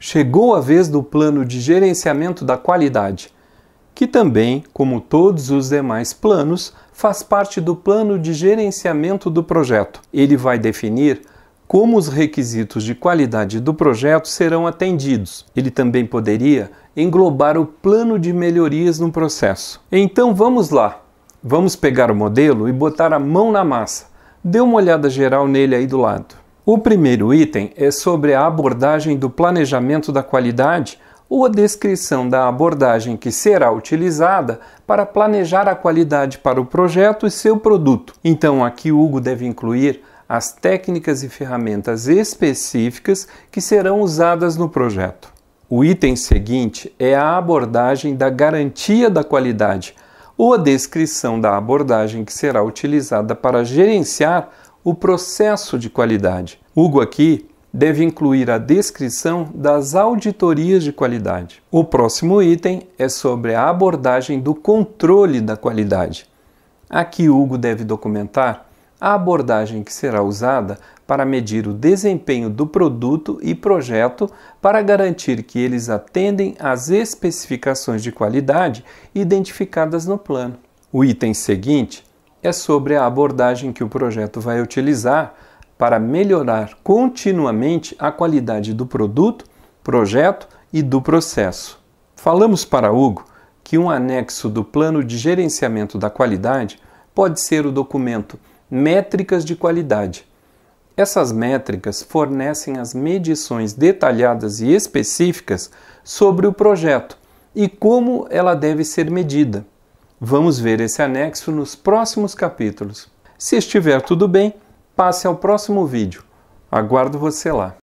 chegou a vez do plano de gerenciamento da qualidade, que também, como todos os demais planos, faz parte do plano de gerenciamento do projeto. Ele vai definir como os requisitos de qualidade do projeto serão atendidos. Ele também poderia englobar o plano de melhorias no processo. Então vamos lá. Vamos pegar o modelo e botar a mão na massa. Dê uma olhada geral nele aí do lado. O primeiro item é sobre a abordagem do planejamento da qualidade ou a descrição da abordagem que será utilizada para planejar a qualidade para o projeto e seu produto. Então, aqui Hugo deve incluir as técnicas e ferramentas específicas que serão usadas no projeto. O item seguinte é a abordagem da garantia da qualidade ou a descrição da abordagem que será utilizada para gerenciar o processo de qualidade. Hugo aqui deve incluir a descrição das auditorias de qualidade. O próximo item é sobre a abordagem do controle da qualidade. Aqui Hugo deve documentar a abordagem que será usada para medir o desempenho do produto e projeto para garantir que eles atendem às especificações de qualidade identificadas no plano. O item seguinte é sobre a abordagem que o projeto vai utilizar para melhorar continuamente a qualidade do produto, projeto e do processo. Falamos para Hugo que um anexo do Plano de Gerenciamento da Qualidade pode ser o documento Métricas de Qualidade. Essas métricas fornecem as medições detalhadas e específicas sobre o projeto e como ela deve ser medida. Vamos ver esse anexo nos próximos capítulos. Se estiver tudo bem, passe ao próximo vídeo. Aguardo você lá.